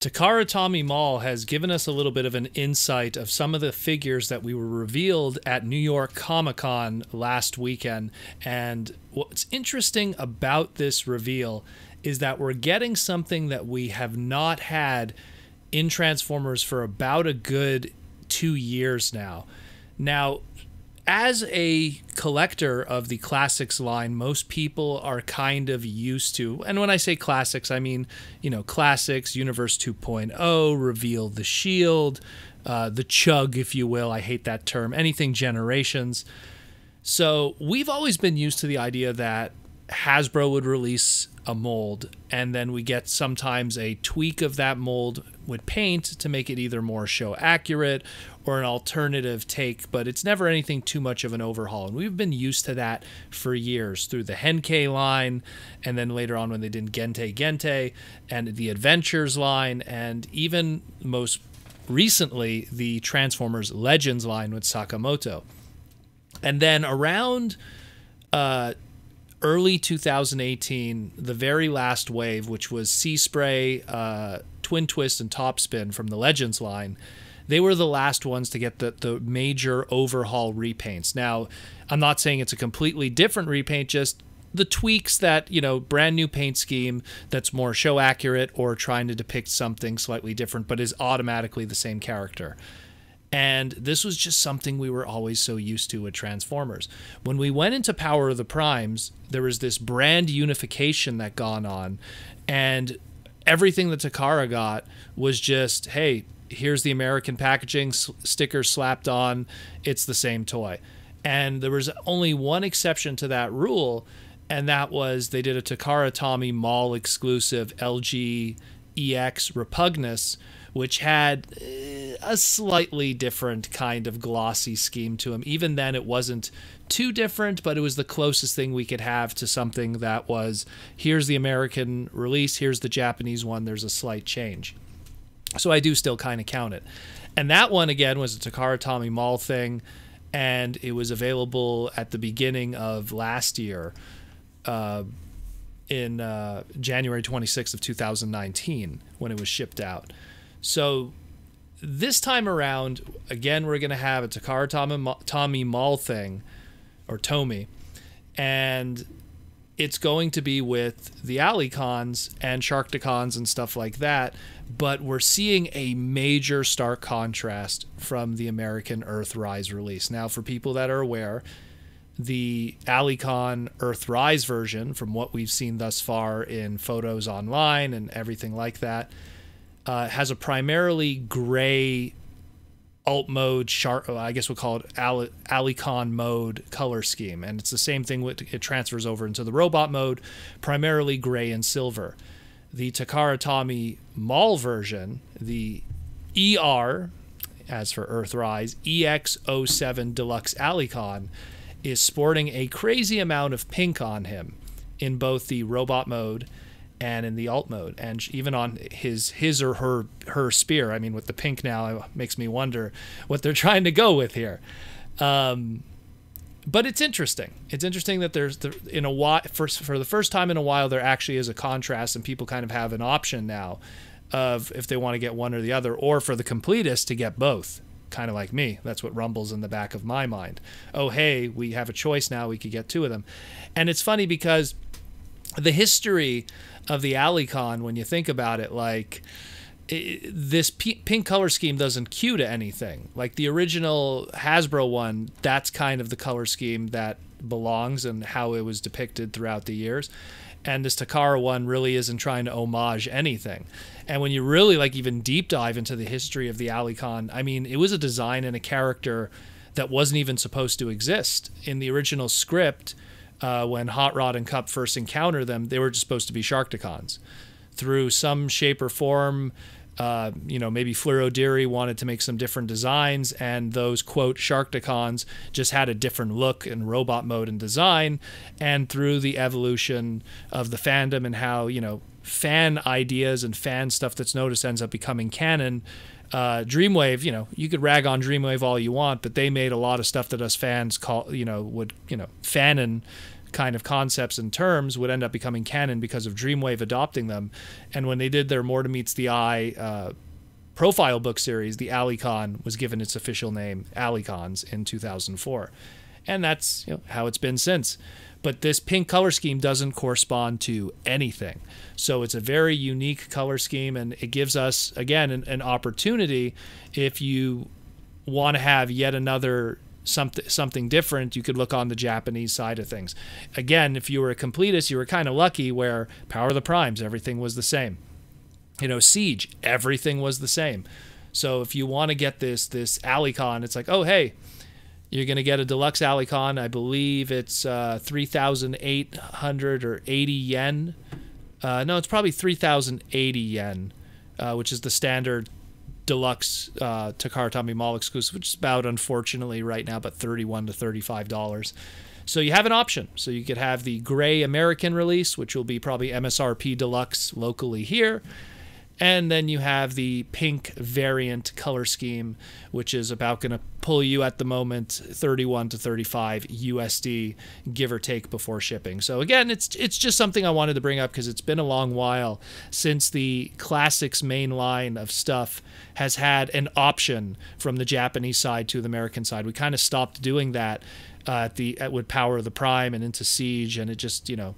Takara Tommy Mall has given us a little bit of an insight of some of the figures that we were revealed at New York Comic Con last weekend. And what's interesting about this reveal is that we're getting something that we have not had in Transformers for about a good two years now. Now, as a collector of the classics line, most people are kind of used to, and when I say classics, I mean, you know, classics, Universe 2.0, Reveal the Shield, uh, the Chug, if you will. I hate that term, anything generations. So we've always been used to the idea that Hasbro would release a mold, and then we get sometimes a tweak of that mold would paint to make it either more show accurate or an alternative take, but it's never anything too much of an overhaul. And we've been used to that for years through the Henkei line, and then later on when they did Gente Gente and the Adventures line, and even most recently the Transformers Legends line with Sakamoto. And then around uh, early 2018, the very last wave, which was Sea Spray, uh, Twin Twist and Top Spin from the Legends line, they were the last ones to get the, the major overhaul repaints. Now, I'm not saying it's a completely different repaint, just the tweaks that, you know, brand new paint scheme that's more show accurate or trying to depict something slightly different, but is automatically the same character. And this was just something we were always so used to with Transformers. When we went into Power of the Primes, there was this brand unification that gone on. And everything that Takara got was just, hey, here's the American packaging s- sticker slapped on. It's the same toy. And there was only one exception to that rule, and that was they did a Takara Tommy Mall exclusive LG EX Repugnus, which had uh, a slightly different kind of glossy scheme to him. Even then, it wasn't too different, but it was the closest thing we could have to something that was here's the American release, here's the Japanese one, there's a slight change. So I do still kind of count it. And that one, again, was a Takara Tommy Mall thing, and it was available at the beginning of last year. Uh, in uh, January 26th of 2019 when it was shipped out. So this time around, again, we're going to have a Takara Tommy, Tommy Mall thing, or Tommy, and it's going to be with the Alley Cons and Shark Decons and stuff like that. But we're seeing a major stark contrast from the American Earthrise release. Now, for people that are aware, the Alicon Earthrise version, from what we've seen thus far in photos online and everything like that, uh, has a primarily gray alt mode sharp uh, i guess we'll call it Ali- alicon mode color scheme and it's the same thing with it transfers over into the robot mode primarily gray and silver the takara tommy mall version the er as for earthrise ex07 deluxe alicon is sporting a crazy amount of pink on him in both the robot mode and in the alt mode and even on his his or her her spear i mean with the pink now it makes me wonder what they're trying to go with here um, but it's interesting it's interesting that there's the, in a while for, for the first time in a while there actually is a contrast and people kind of have an option now of if they want to get one or the other or for the completist to get both kind of like me. That's what rumbles in the back of my mind. Oh, hey, we have a choice now. We could get two of them. And it's funny because the history of the alley con when you think about it like it, this pink color scheme doesn't cue to anything like the original hasbro one that's kind of the color scheme that belongs and how it was depicted throughout the years and this takara one really isn't trying to homage anything and when you really like even deep dive into the history of the alley con i mean it was a design and a character that wasn't even supposed to exist in the original script uh, when Hot Rod and Cup first encounter them, they were just supposed to be Sharktacons. Through some shape or form, uh, you know, maybe Fleur O'Deary wanted to make some different designs, and those quote Sharktacons just had a different look and robot mode and design. And through the evolution of the fandom and how you know fan ideas and fan stuff that's noticed ends up becoming canon, uh, Dreamwave, you know, you could rag on Dreamwave all you want, but they made a lot of stuff that us fans call, you know, would, you know, fanon kind of concepts and terms would end up becoming canon because of Dreamwave adopting them. And when they did their More to Meets the Eye uh, profile book series, the Alicon was given its official name, Alicons, in 2004. And that's you know, how it's been since. But this pink color scheme doesn't correspond to anything. So it's a very unique color scheme, and it gives us, again, an, an opportunity if you want to have yet another something something different, you could look on the Japanese side of things. Again, if you were a completist, you were kind of lucky where Power of the Primes, everything was the same. You know, Siege, everything was the same. So if you want to get this this Alicon, it's like, oh hey, you're going to get a deluxe Alicon. I believe it's uh, 3,800 or 80 yen. Uh, no, it's probably 3,080 yen, uh, which is the standard deluxe uh, Takaratami Mall exclusive, which is about, unfortunately, right now, but 31 to $35. So you have an option. So you could have the gray American release, which will be probably MSRP deluxe locally here. And then you have the pink variant color scheme, which is about going to pull you at the moment 31 to 35 USD, give or take, before shipping. So again, it's it's just something I wanted to bring up because it's been a long while since the classics main line of stuff has had an option from the Japanese side to the American side. We kind of stopped doing that uh, at the at, with Power of the Prime and into Siege, and it just you know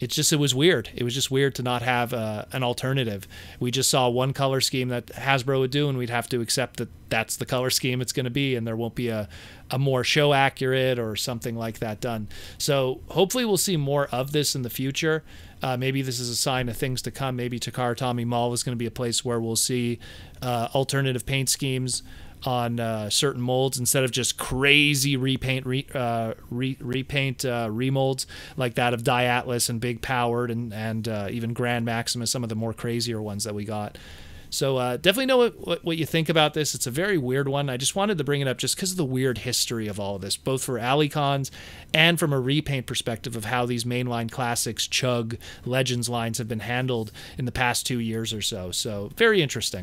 it's just it was weird. It was just weird to not have uh, an alternative. We just saw one color scheme that Hasbro would do, and we'd have to accept that that's the color scheme it's going to be, and there won't be a a more show accurate or something like that done. So hopefully we'll see more of this in the future. Uh, maybe this is a sign of things to come. Maybe Takara Tommy Mall is going to be a place where we'll see uh, alternative paint schemes on uh, certain molds instead of just crazy repaint re, uh, re, repaint uh, remolds like that of Diatlas and Big Powered and and uh, even Grand Maximus, some of the more crazier ones that we got. So uh, definitely know what, what you think about this. It's a very weird one. I just wanted to bring it up just because of the weird history of all of this, both for Alley Cons and from a repaint perspective of how these mainline classics, Chug, Legends lines have been handled in the past two years or so. So very interesting.